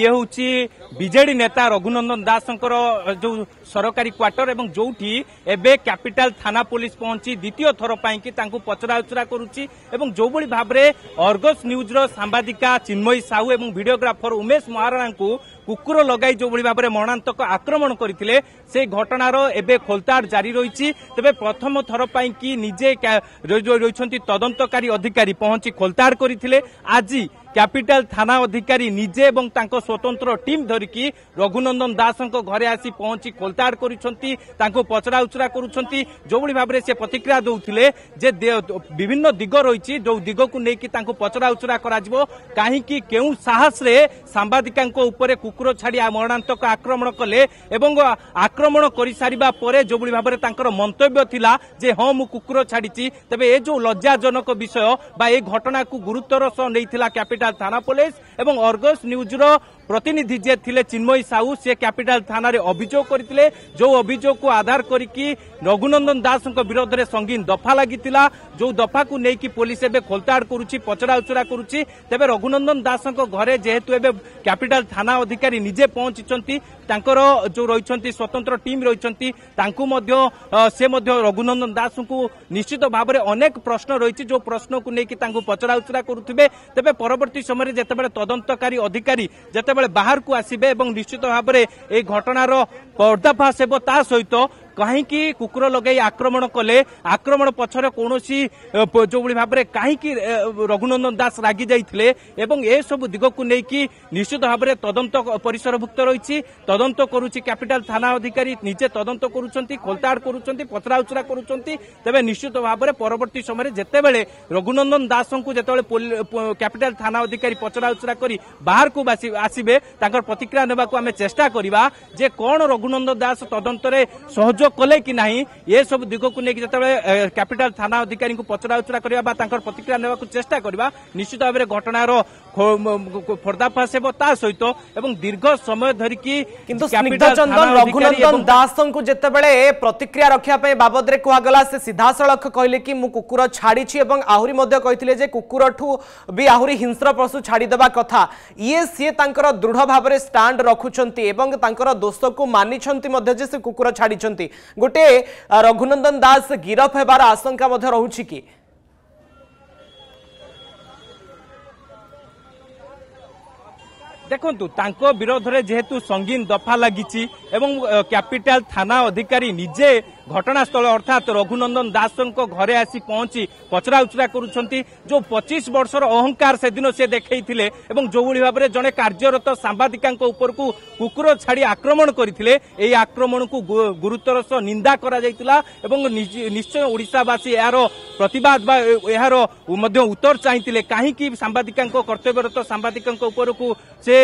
ଇଏ ହେଉଛି ବିଜେଡି ନେତା ରଘୁନନ୍ଦନ ଦାସଙ୍କର ଯେଉଁ ସରକାରୀ କ୍ୱାର୍ଟର ଏବଂ ଯେଉଁଠି ଏବେ କ୍ୟାପିଟାଲ ଥାନା ପୋଲିସ ପହଞ୍ଚି ଦ୍ୱିତୀୟ ଥର ପାଇଁକି ତାଙ୍କୁ ପଚରାଉଚରା କରୁଛି ଏବଂ ଯେଉଁଭଳି ଭାବରେ ଅର୍ଗସ୍ ନ୍ୟୁଜ୍ର ସାମ୍ବାଦିକା ଚିନ୍ମୟୀ ସାହୁ ଏବଂ ଭିଡ଼ିଓଗ୍ରାଫର ଉମେଶ ମହାରଣାଙ୍କୁ କୁକୁର ଲଗାଇ ଯେଉଁଭଳି ଭାବରେ ମରଣାନ୍ତକ ଆକ୍ରମଣ କରିଥିଲେ ସେ ଘଟଣାର ଏବେ ଖୋଲତାଡ଼ ଜାରି ରହିଛି ତେବେ ପ୍ରଥମ ଥର ପାଇଁକି ନିଜେ ରହିଛନ୍ତି ତଦନ୍ତକାରୀ ଅଧିକାରୀ ପହଞ୍ଚି ଖୋଲତାଡ଼ କରିଥିଲେ ଆଜି ক্যাপিটাল থানা অধিকারী নিজে এবং তাঙ্ক স্বতন্ত্র ଟିମ୍ ଧରିକି ରଘୁନନ୍ଦନ ଦାସଙ୍କ ଘରେ ଆସି ପହଞ୍ଚି ଖୋଲତାଡ଼ କରୁଛନ୍ତି ତାଙ୍କୁ ପଚରାଉଚରା କରୁଛନ୍ତି ଯେଉଁଭଳି ଭାବରେ ସେ ପ୍ରତିକ୍ରିୟା ଦେଉଥିଲେ ଯେ ବିଭିନ୍ନ ଦିଗ ରହିଛି ଯେଉଁ ଦିଗକୁ ନେଇକି ତାଙ୍କୁ ପଚରାଉଚରା କରାଯିବ କାହିଁକି କେଉଁ ସାହସରେ ସାମ୍ବାଦିକାଙ୍କ ଉପରେ କୁକୁର ଛାଡ଼ି ମରଣାନ୍ତକ ଆକ୍ରମଣ କଲେ ଏବଂ ଆକ୍ରମଣ କରିସାରିବା ପରେ ଯେଉଁଭଳି ଭାବରେ ତାଙ୍କର ମନ୍ତବ୍ୟ ଥିଲା ଯେ ହଁ ମୁଁ କୁକୁର ଛାଡ଼ିଛି ତେବେ ଏ ଯେଉଁ ଲଜ୍ଜାଜନକ ବିଷୟ ବା ଏ ଘଟଣାକୁ ଗୁରୁତ୍ୱର ସହ ନେଇଥିଲା କ୍ୟାପିଟାଲ ভেটা থানা পুলিশ এবং অর্গস নিউজর প্রতিনিধি যে লে চিন্ময়ী সাহু সে ক্যাপিটাল থানার অভিযোগ করে যে অভিযোগকে আধার করি রঘুনন্দন দাস বিরোধে সঙ্গীন দফা লাগি যে দফা নেই পুলিশ এবে খোলতাড় করুছি পচরা উচরা করুছি তবে রঘুনন্দন দাস ঘরে যেহেতু এবে ক্যাপিটাল থানা অধিকারী নিজে পৌঁছিছেন তাঁর যে রয়েছেন স্বতন্ত্র টিম রয়েছেন তাঁকু সে রঘুনন্দন দাস নিশ্চিত ভাবে অনেক প্রশ্ন রয়েছে যে প্রশ্নকে নিয়ে তাঁর পচরা উচরা করুবে তবে পরবর্তী সময় যেতবে তদন্তকারী অধিকারী যেত ଯେତେବେଳେ ବାହାରକୁ ଆସିବେ ଏବଂ ନିଶ୍ଚିତ ଭାବରେ ଏହି ଘଟଣାର ପର୍ଦ୍ଦାଫାସ ହେବ ତା ସହିତ କାହିଁକି କୁକୁର ଲଗାଇ ଆକ୍ରମଣ କଲେ ଆକ୍ରମଣ ପଛରେ କୌଣସି ଯେଉଁଭଳି ଭାବରେ କାହିଁକି ରଘୁନନ୍ଦନ ଦାସ ରାଗି ଯାଇଥିଲେ ଏବଂ ଏସବୁ ଦିଗକୁ ନେଇକି ନିଶ୍ଚିତ ଭାବରେ ତଦନ୍ତ ପରିସରଭୁକ୍ତ ରହିଛି ତଦନ୍ତ କରୁଛି କ୍ୟାପିଟାଲ ଥାନା ଅଧିକାରୀ ନିଜେ ତଦନ୍ତ କରୁଛନ୍ତି ଖୋଲତାଡ଼ କରୁଛନ୍ତି ପଚରାଉଚରା କରୁଛନ୍ତି ତେବେ ନିଶ୍ଚିତ ଭାବରେ ପରବର୍ତ୍ତୀ ସମୟରେ ଯେତେବେଳେ ରଘୁନନ୍ଦନ ଦାସଙ୍କୁ ଯେତେବେଳେ କ୍ୟାପିଟାଲ ଥାନା ଅଧିକାରୀ ପଚରାଉଚରା କରି ବାହାରକୁ ଆସିବେ ତାଙ୍କର ପ୍ରତିକ୍ରିୟା ନେବାକୁ ଆମେ ଚେଷ୍ଟା କରିବା ଯେ କ'ଣ ରଘୁନନ୍ଦନ ଦାସ ତଦନ୍ତରେ ସହଯୋଗ କାର୍ଯ୍ୟ କଲେ କି ନାହିଁ ଏସବୁ ଦିଗକୁ ନେଇକି ଯେତେବେଳେ କ୍ୟାପିଟାଲ ଥାନା ଅଧିକାରୀଙ୍କୁ ପଚରା ଉଚରା କରିବା ବା ତାଙ୍କର ପ୍ରତିକ୍ରିୟା ନେବାକୁ ଚେଷ୍ଟା କରିବା ନିଶ୍ଚିତ ଭାବରେ ଘଟଣାର ମୁଁ କୁକୁର ଛାଡ଼ିଛି ଏବଂ ଆହୁରି ମଧ୍ୟ କହିଥିଲେ ଯେ କୁକୁର ଠୁ ବି ଆହୁରି ହିଂସ୍ର ପଶୁ ଛାଡ଼ିଦେବା କଥା ଇଏ ସିଏ ତାଙ୍କର ଦୃଢ ଭାବରେ ଷ୍ଟାଣ୍ଡ ରଖୁଛନ୍ତି ଏବଂ ତାଙ୍କର ଦୋଷକୁ ମାନିଛନ୍ତି ମଧ୍ୟ ଯେ ସେ କୁକୁର ଛାଡ଼ିଛନ୍ତି ଗୋଟେ ରଘୁନନ୍ଦନ ଦାସ ଗିରଫ ହେବାର ଆଶଙ୍କା ମଧ୍ୟ ରହୁଛି କି ଦେଖନ୍ତୁ ତାଙ୍କ ବିରୋଧରେ ଯେହେତୁ ସଙ୍ଗୀନ ଦଫା ଲାଗିଛି ଏବଂ କ୍ୟାପିଟାଲ ଥାନା ଅଧିକାରୀ ନିଜେ ঘটনাস্থল অর্থাৎ রঘুনন্দন দাসঙ্ক ঘরে আসি পৌঁছি পচরা উচরা করছেন যে পঁচিশ বর্ষর অহংকার সেদিন সে দেখাইলে এবং যেভাবে ভাবে জনে কার্যরত সাংবাদিকা উপরক কুকুর ছাড়ি আক্রমণ করে এই আক্রমণকু গুরুত্বর সহ নিন্দা করা যাইতিলা এবং নিশ্চয় ওড়িশাবাসী এর প্রতিবাদ বা এর মধ্য উত্তর চাইলে কাহিকি সাংবাদিকা কর্তব্যরত সাংবাদিকা উপরক সে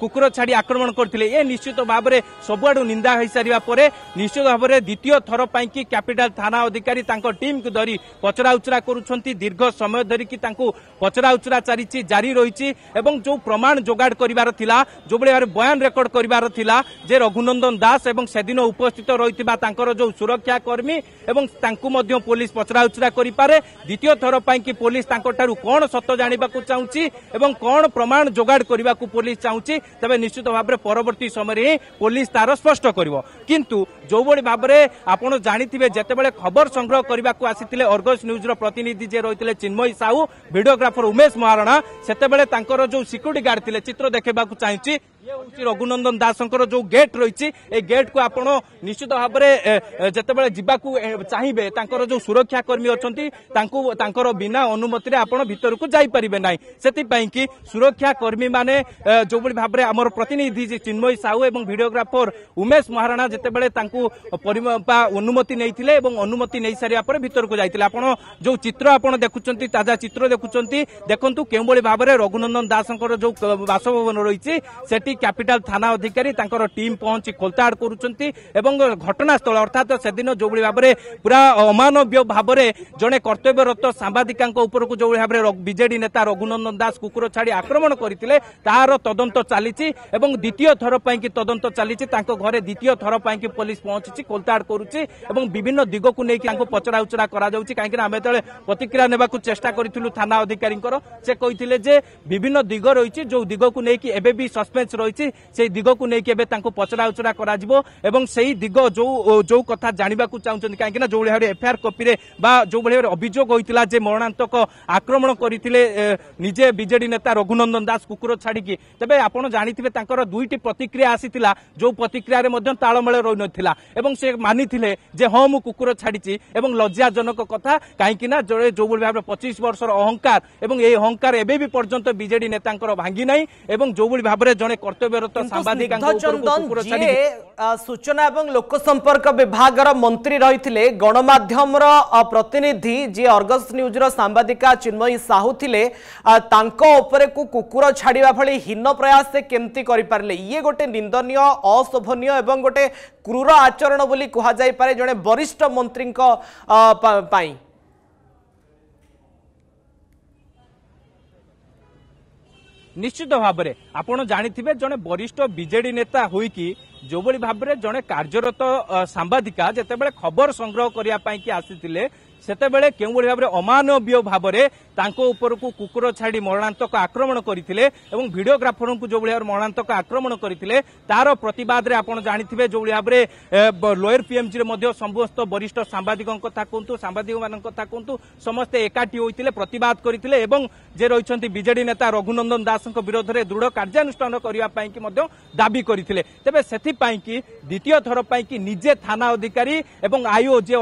কুকুর ছাড়ি আক্রমণ করে এ নিশ্চিত ভাবে সবুড় নিন্দা হয়ে সারা পরে নিশ্চিত ভাবে দ্বিতীয় থর ଘର ପାଇଁକି କ୍ୟାପିଟାଲ ଥାନା ଅଧିକାରୀ ତାଙ୍କ ଟିମ୍କୁ ଧରି ପଚରାଉଚରା କରୁଛନ୍ତି ଦୀର୍ଘ ସମୟ ଧରିକି ତାଙ୍କୁ ପଚରାଉଚରା ଚାଲିଛି ଜାରି ରହିଛି ଏବଂ ଯେଉଁ ପ୍ରମାଣ ଯୋଗାଡ଼ କରିବାର ଥିଲା ଯେଉଁଭଳି ଭାବରେ ବୟାନ ରେକର୍ଡ କରିବାର ଥିଲା ଯେ ରଘୁନନ୍ଦନ ଦାସ ଏବଂ ସେଦିନ ଉପସ୍ଥିତ ରହିଥିବା ତାଙ୍କର ଯେଉଁ ସୁରକ୍ଷା କର୍ମୀ ଏବଂ ତାଙ୍କୁ ମଧ୍ୟ ପୋଲିସ ପଚରାଉଚରା କରିପାରେ ଦ୍ୱିତୀୟ ଥର ପାଇଁକି ପୋଲିସ ତାଙ୍କଠାରୁ କ'ଣ ସତ ଜାଣିବାକୁ ଚାହୁଁଛି ଏବଂ କ'ଣ ପ୍ରମାଣ ଯୋଗାଡ଼ କରିବାକୁ ପୋଲିସ ଚାହୁଁଛି ତେବେ ନିଶ୍ଚିତ ଭାବରେ ପରବର୍ତ୍ତୀ ସମୟରେ ହିଁ ପୋଲିସ ତାର ସ୍ପଷ୍ଟ କରିବ କିନ୍ତୁ ଯେଉଁଭଳି ଭାବରେ ଆପଣ ଆପଣ ଜାଣିଥିବେ ଯେତେବେଳେ ଖବର ସଂଗ୍ରହ କରିବାକୁ ଆସିଥିଲେ ଅର୍ଗସ ନ୍ୟୁଜ୍ର ପ୍ରତିନିଧି ଯିଏ ରହିଥିଲେ ଚିନ୍ମୟ ସାହୁ ଭିଡ଼ିଓଗ୍ରାଫର ଉମେଶ ମହାରଣା ସେତେବେଳେ ତାଙ୍କର ଯେଉଁ ସିକ୍ୟୁରିଟି ଗାର୍ଡ ଥିଲେ ଚିତ୍ର ଦେଖାଇବାକୁ ଚାହିଁଛି ଇଏ ହେଉଛି ରଘୁନନ୍ଦନ ଦାସଙ୍କର ଯେଉଁ ଗେଟ୍ ରହିଛି ଏଇ ଗେଟ୍କୁ ଆପଣ ନିଶ୍ଚିତ ଭାବରେ ଯେତେବେଳେ ଯିବାକୁ ଚାହିଁବେ ତାଙ୍କର ଯେଉଁ ସୁରକ୍ଷାକର୍ମୀ ଅଛନ୍ତି ତାଙ୍କୁ ତାଙ୍କର ବିନା ଅନୁମତିରେ ଆପଣ ଭିତରକୁ ଯାଇପାରିବେ ନାହିଁ ସେଥିପାଇଁ କି ସୁରକ୍ଷାକର୍ମୀମାନେ ଯେଉଁଭଳି ଭାବରେ ଆମର ପ୍ରତିନିଧି ଚିନ୍ମୟୀ ସାହୁ ଏବଂ ଭିଡ଼ିଓଗ୍ରାଫର ଉମେଶ ମହାରଣା ଯେତେବେଳେ ତାଙ୍କୁ ବା ଅନୁମତି ନେଇଥିଲେ ଏବଂ ଅନୁମତି ନେଇସାରିବା ପରେ ଭିତରକୁ ଯାଇଥିଲେ ଆପଣ ଯେଉଁ ଚିତ୍ର ଆପଣ ଦେଖୁଛନ୍ତି ତାଜା ଚିତ୍ର ଦେଖୁଛନ୍ତି ଦେଖନ୍ତୁ କେଉଁଭଳି ଭାବରେ ରଘୁନନ୍ଦନ ଦାସଙ୍କର ଯେଉଁ ବାସଭବନ ରହିଛି ସେଠି ক্যাপিটাল থানা অধিকারী তাঁর টিম পৌঁছি খোলতাড় করছেন এবং ঘটনাস্থল অর্থাৎ সেদিন যেভাবে ভাবে পুরা অমানব্য ভাবে জনে কর্তব্যরত সাংবাদিকা উপরক যেভাবে ভাবে বিজেডি নেতা রঘুনন্দন দাস কুকুর ছাড়ি আক্রমণ করে তার তদন্ত চালিছি এবং দ্বিতীয় থর পাই তদন্ত চালিছি তাঁর ঘরে দ্বিতীয় থর পাই পুলিশ পৌঁছিছি খোলতাড় করুছি এবং বিভিন্ন দিগক নেই তাঁর পচরা উচরা করা যাচ্ছে কাইকি আমি যেতে প্রতিক্রিয়া নেওয়া চেষ্টা করেছিল থানা অধিকারী সে কে যে বিভিন্ন দিগ রয়েছে যে দিগক নেই এবে বি সসপেন্স রয়েছে সেই দিগকু নেই এবে তাঁকু পচরা উচরা করা এবং সেই দিগ যে কথা জাঁয়া চাহুন কিন্তু যেভাবে ভাবে এফআইআর কপিরে বা যেভাবে ভাবে অভিযোগ হয়েছিল যে মরণান্তক আক্রমণ করে নিজে বিজেডি নেতা রঘুনন্দন দাস কুকুর ছাড়ি তবে আপনার জাঁথে তাঁর দুইটি প্রতিক্রিয়া আসিলা যে প্রতিক্রিয়ার মধ্যে তাড়মেল রই এবং সে মানি যে হ মু কুকুর ছাড়িছি এবং লজ্জাজনক কথা কাইকি না যে যেভাবে ভাবে পঁচিশ বর্ষর অহংকার এবং এই অহংকার এবে পর্যন্ত বিজেডি নেতা ভাঙ্গি না এবং যেভাবে ভাবে জনে কর্তব্যরত সাংবাদিক সূচনা এবং লোক সম্পর্ক বিভাগর মন্ত্রী রয়েছে গণমাধ্যমর প্রতিনিধি যে অর্গস নিউজর সাংবাদিকা চিন্ময়ী সাহু লে তাপরে কুকুর ছাড়া ভি হীন প্রয়াস সে কমিটি করে পারে ইয়ে গোটে নিন্দনীয় অশোভনীয় এবং গোটে ক্রূর আচরণ বলে কুহযাই পারে জন বরিষ্ঠ মন্ত্রী ନିଶ୍ଚିତ ଭାବରେ ଆପଣ ଜାଣିଥିବେ ଜଣେ ବରିଷ୍ଠ ବିଜେଡି ନେତା ହୋଇକି ଯେଉଁଭଳି ଭାବରେ ଜଣେ କାର୍ଯ୍ୟରତ ସାମ୍ବାଦିକା ଯେତେବେଳେ ଖବର ସଂଗ୍ରହ କରିବା ପାଇଁକି ଆସିଥିଲେ ସେତେବେଳେ କେଉଁଭଳି ଭାବରେ ଅମାନବୀୟ ଭାବରେ ତାଙ୍କ ଉପରକୁ କୁକୁର ଛାଡ଼ି ମରଣାନ୍ତକ ଆକ୍ରମଣ କରିଥିଲେ ଏବଂ ଭିଡ଼ିଓଗ୍ରାଫରଙ୍କୁ ଯେଉଁଭଳି ଭାବରେ ମରଣାନ୍ତକ ଆକ୍ରମଣ କରିଥିଲେ ତାର ପ୍ରତିବାଦରେ ଆପଣ ଜାଣିଥିବେ ଯେଉଁଭଳି ଭାବରେ ଲୋୟର ପିଏମ୍ଜିରେ ମଧ୍ୟ ସମସ୍ତ ବରିଷ୍ଠ ସାମ୍ବାଦିକଙ୍କ କଥା କୁହନ୍ତୁ ସାମ୍ବାଦିକମାନଙ୍କ କଥା କୁହନ୍ତୁ ସମସ୍ତେ ଏକାଠି ହୋଇଥିଲେ ପ୍ରତିବାଦ କରିଥିଲେ ଏବଂ ଯେ ରହିଛନ୍ତି ବିଜେଡି ନେତା ରଘୁନନ୍ଦନ ଦାସଙ୍କ ବିରୋଧରେ ଦୃଢ଼ କାର୍ଯ୍ୟାନୁଷ୍ଠାନ କରିବା ପାଇଁକି ମଧ୍ୟ ଦାବି କରିଥିଲେ ତେବେ ସେଥିପାଇଁକି ଦ୍ୱିତୀୟ ଥର ପାଇଁକି ନିଜେ ଥାନା ଅଧିକାରୀ ଏବଂ ଆଇଓ ଯେ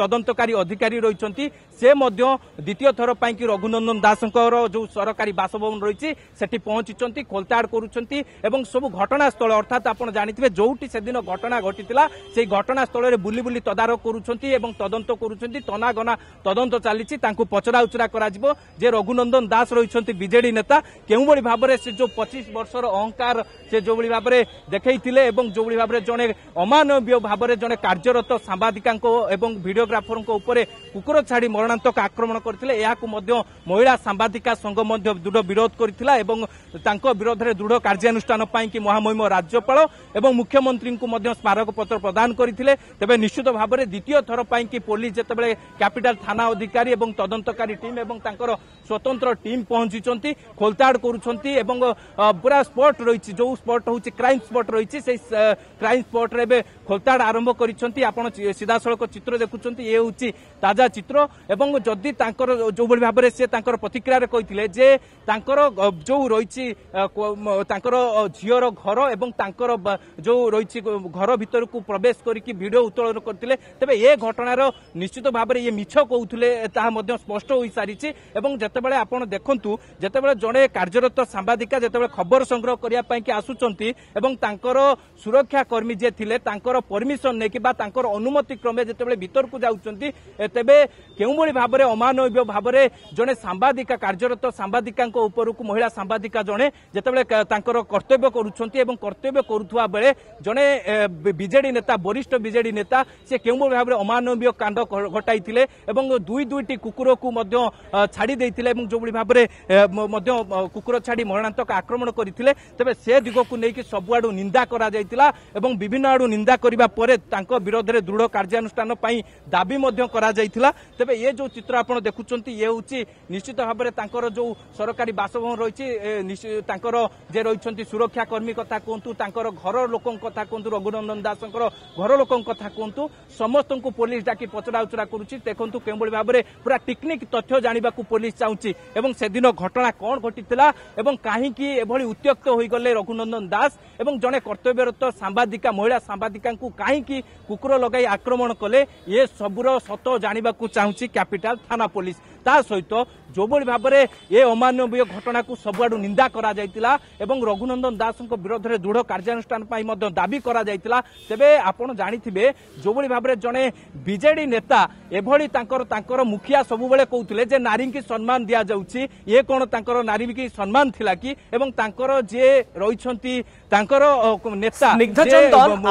ତଦନ୍ତକାରୀ ଅଧିକାରୀ ରହିଛନ୍ତି ସେ ମଧ୍ୟ ଦ୍ୱିତୀୟ ଥର ପାଇଁକି রঘুনন্দন দাসঙ্কর যে সরকারি বাসভবন রয়েছে সেটি পৌঁছিছেন খোলতাড় করছেন এবং সবু ঘটনাস্থল অর্থাৎ আপনার জাঁথে যেটি সেদিন ঘটনা ঘটি সেই ঘটনাস্থলের বুলি বুলি তদারখ করছেন এবং তদন্ত করছেন তনাগনা তদন্ত চালিছি পচরা উচরা করা যে রঘুনন্দন দাস রয়েছেন বিজেডি নেতা কেউভাবে ভাবে সে যে পঁচিশ বর্ষর অহংকার সে যেভাবে ভাবে দেখাই এবং যেভাবে ভাবে জন অমানবীয় ভাবে জন কার্যরত সাংবাদিকা এবং ভিডিওগ্রাফর উপরে কুকুর ছাড়ি মরণাত্মক আক্রমণ করে মহিলা সাংবাদিকা সংঘ মধ্যে দৃঢ় বিরোধ করেছিল এবং তাঙ্ক বিরোধে দৃঢ় কার্যানুষ্ঠান পাইকি মহামহিম রাজ্যপাল এবং মুখ্যমন্ত্রী মধ্যে স্মারকপত্র প্রদান করে তবে নিশ্চিত ভাবে দ্বিতীয় থর পাইকি পুলিশ যেত ক্যাপিটাল থানা অধিকারী এবং তদন্তকারী টিম এবং তাঁর স্বতন্ত্র টিম পৌঁছিছেন খোলতাড় করছেন এবং পুরা স্পট রয়েছে যে স্পট হচ্ছে ক্রাইম স্পট রয়েছে সেই ক্রাইম স্পটরে এবে খোলতাড় আরম্ভ করেছেন আপনার সিধাসলখ চিত্র দেখুছেন এ হচ্ছে তাজা চিত্র এবং যদি তাঁর যেভাবে ভাবে ତେବେ ସେ ତାଙ୍କର ପ୍ରତିକ୍ରିୟାରେ କହିଥିଲେ ଯେ ତାଙ୍କର ଯେଉଁ ରହିଛି ତାଙ୍କର ଝିଅର ଘର ଏବଂ ତାଙ୍କର ଯେଉଁ ରହିଛି ଘର ଭିତରକୁ ପ୍ରବେଶ କରିକି ଭିଡ଼ିଓ ଉତ୍ତୋଳନ କରିଥିଲେ ତେବେ ଏ ଘଟଣାର ନିଶ୍ଚିତ ଭାବରେ ଇଏ ମିଛ କହୁଥିଲେ ତାହା ମଧ୍ୟ ସ୍ପଷ୍ଟ ହୋଇସାରିଛି ଏବଂ ଯେତେବେଳେ ଆପଣ ଦେଖନ୍ତୁ ଯେତେବେଳେ ଜଣେ କାର୍ଯ୍ୟରତ ସାମ୍ବାଦିକା ଯେତେବେଳେ ଖବର ସଂଗ୍ରହ କରିବା ପାଇଁକି ଆସୁଛନ୍ତି ଏବଂ ତାଙ୍କର ସୁରକ୍ଷା କର୍ମୀ ଯିଏ ଥିଲେ ତାଙ୍କର ପରମିଶନ ନେଇକି ବା ତାଙ୍କର ଅନୁମତି କ୍ରମେ ଯେତେବେଳେ ଭିତରକୁ ଯାଉଛନ୍ତି ତେବେ କେଉଁଭଳି ଭାବରେ ଅମାନବୀୟ ଭାବରେ ଜଣେ ସାମ୍ବାଦିକା କାର୍ଯ୍ୟରତ ସାମ୍ବାଦିକାଙ୍କ ଉପରକୁ ମହିଳା ସାମ୍ବାଦିକା ଜଣେ ଯେତେବେଳେ ତାଙ୍କର କର୍ତ୍ତବ୍ୟ କରୁଛନ୍ତି ଏବଂ କର୍ତ୍ତବ୍ୟ କରୁଥିବା ବେଳେ ଜଣେ ବିଜେଡି ନେତା ବରିଷ୍ଠ ବିଜେଡି ନେତା ସେ କେଉଁଭଳି ଭାବରେ ଅମାନବୀୟ କାଣ୍ଡ ଘଟାଇଥିଲେ ଏବଂ ଦୁଇ ଦୁଇଟି କୁକୁରକୁ ମଧ୍ୟ ଛାଡ଼ି ଦେଇଥିଲେ ଏବଂ ଯେଉଁଭଳି ଭାବରେ ମଧ୍ୟ କୁକୁର ଛାଡ଼ି ମରଣାନ୍ତକ ଆକ୍ରମଣ କରିଥିଲେ ତେବେ ସେ ଦିଗକୁ ନେଇକି ସବୁଆଡୁ ନିନ୍ଦା କରାଯାଇଥିଲା ଏବଂ ବିଭିନ୍ନ ଆଡୁ ନିନ୍ଦା କରିବା ପରେ ତାଙ୍କ ବିରୋଧରେ ଦୃଢ଼ କାର୍ଯ୍ୟାନୁଷ୍ଠାନ ପାଇଁ ଦାବି ମଧ୍ୟ କରାଯାଇଥିଲା ତେବେ ଏ ଯେଉଁ ଚିତ୍ର ଆପଣ ଦେଖୁଛନ୍ତି ଇଏ ହେଉଛି ନିଶ୍ଚିତ ଭାବରେ ତାଙ୍କର ଯେଉଁ ସରକାରୀ ବାସଭବନ ରହିଛି ତାଙ୍କର ଯେ ରହିଛନ୍ତି ସୁରକ୍ଷା କର୍ମୀ କଥା କୁହନ୍ତୁ ତାଙ୍କର ଘର ଲୋକଙ୍କ କଥା କୁହନ୍ତୁ ରଘୁନନ୍ଦନ ଦାସଙ୍କର ଘର ଲୋକଙ୍କ କଥା କୁହନ୍ତୁ ସମସ୍ତଙ୍କୁ ପୋଲିସ ଡାକି ପଚରାଉଚରା କରୁଛି ଦେଖନ୍ତୁ କେଉଁଭଳି ଭାବରେ ପୁରା ଟିକ୍ନିକ୍ ତଥ୍ୟ ଜାଣିବାକୁ ପୋଲିସ ଚାହୁଁଛି ଏବଂ ସେଦିନ ଘଟଣା କ'ଣ ଘଟିଥିଲା ଏବଂ କାହିଁକି ଏଭଳି ଉତ୍ତ୍ୟକ୍ତ ହୋଇଗଲେ ରଘୁନନ୍ଦନ ଦାସ ଏବଂ ଜଣେ କର୍ତ୍ତବ୍ୟରତ ସାମ୍ବାଦିକା ମହିଳା ସାମ୍ବାଦିକାଙ୍କୁ କାହିଁକି କୁକୁର ଲଗାଇ ଆକ୍ରମଣ କଲେ ଏ ସବୁର ସତ ଜାଣିବାକୁ ଚାହୁଁଛି କ୍ୟାପିଟାଲ ଥାନା ପୋଲିସ ତା ସହିତ ଯେଉଁଭଳି ଭାବରେ ଏ ଅମାନବୀୟ ଘଟଣାକୁ ସବୁଆଡ଼ୁ ନିନ୍ଦା କରାଯାଇଥିଲା ଏବଂ ରଘୁନନ୍ଦନ ଦାସଙ୍କ ବିରୋଧରେ ଦୃଢ଼ କାର୍ଯ୍ୟାନୁଷ୍ଠାନ ପାଇଁ ମଧ୍ୟ ଦାବି କରାଯାଇଥିଲା ତେବେ ଆପଣ ଜାଣିଥିବେ ଯେଉଁଭଳି ଭାବରେ ଜଣେ ବିଜେଡି ନେତା ଏଭଳି ତାଙ୍କର ତାଙ୍କର ମୁଖିଆ ସବୁବେଳେ କହୁଥିଲେ ଯେ ନାରୀଙ୍କୁ ସମ୍ମାନ ଦିଆଯାଉଛି ଇଏ କ'ଣ ତାଙ୍କର ନାରୀକି ସମ୍ମାନ ଥିଲା କି ଏବଂ ତାଙ୍କର ଯିଏ ରହିଛନ୍ତି ତାଙ୍କର ନେତା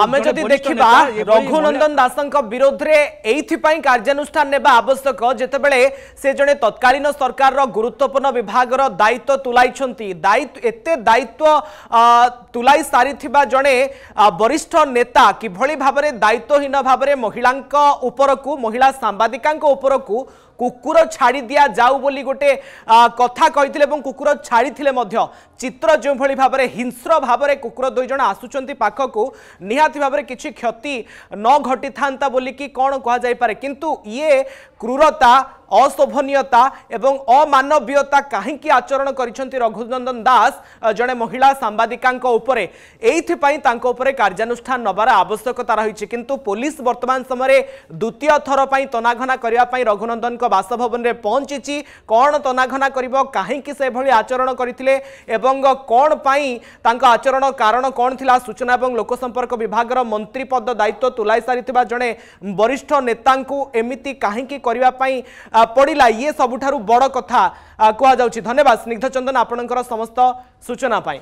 ଆମେ ଯଦି ଦେଖିବା ରଘୁନନ୍ଦନ ଦାସଙ୍କ ବିରୋଧରେ ଏଇଥିପାଇଁ କାର୍ଯ୍ୟାନୁଷ୍ଠାନ ନେବା ଆବଶ୍ୟକ ଯେତେବେଳେ ସେ জনে তৎকালীন সরকারর গুরুত্বপূর্ণ বিভাগর দায়িত্ব তুলাইছেন দায়িত্ব এতে দায়িত্ব তুলাই সারি জনে বরিষ্ঠ নেতা কিভাবে ভাবে দায়িত্বহীন ভাবে মহিলা উপরক মহিলা সাংবাদিকা উপরক কুকুর ছাড়ি দিয়া যাও বলে গোটে কথা কে এবং কুকুর ছাড়ি চিত্র যেভাবে ভাবে হিংস্র ভাবে কুকুর দুইজন আসুচার পাখক নিহতি ভাবে কিছু ক্ষতি ন ঘটি থাকে বলি কণ কুহযাইপরে কিন্তু ইয়ে ক্রূরতা ଅଶୋଭନୀୟତା ଏବଂ ଅମାନବୀୟତା କାହିଁକି ଆଚରଣ କରିଛନ୍ତି ରଘୁନନ୍ଦନ ଦାସ ଜଣେ ମହିଳା ସାମ୍ବାଦିକାଙ୍କ ଉପରେ ଏଇଥିପାଇଁ ତାଙ୍କ ଉପରେ କାର୍ଯ୍ୟାନୁଷ୍ଠାନ ନେବାର ଆବଶ୍ୟକତା ରହିଛି କିନ୍ତୁ ପୋଲିସ ବର୍ତ୍ତମାନ ସମୟରେ ଦ୍ୱିତୀୟ ଥର ପାଇଁ ତନାଘନା କରିବା ପାଇଁ ରଘୁନନ୍ଦନଙ୍କ ବାସଭବନରେ ପହଞ୍ଚିଛି କ'ଣ ତନାଘନା କରିବ କାହିଁକି ସେଭଳି ଆଚରଣ କରିଥିଲେ ଏବଂ କ'ଣ ପାଇଁ ତାଙ୍କ ଆଚରଣ କାରଣ କ'ଣ ଥିଲା ସୂଚନା ଏବଂ ଲୋକସମ୍ପର୍କ ବିଭାଗର ମନ୍ତ୍ରୀ ପଦ ଦାୟିତ୍ୱ ତୁଲାଇ ସାରିଥିବା ଜଣେ ବରିଷ୍ଠ ନେତାଙ୍କୁ ଏମିତି କାହିଁକି କରିବା ପାଇଁ পড়া ইয়ে সবুঠার বড় কথা কুযাচ্ছে ধন্যবাদ স্নিগ্ধচন্দন আপনার সমস্ত সূচনা পাই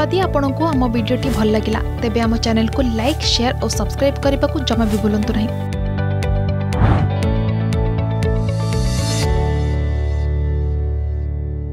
जदि आपण को आम भिड्टे भल लगा तेब आम चेल्क लाइक सेयार और सब्सक्राइब करने को जमा भी बुलां नहीं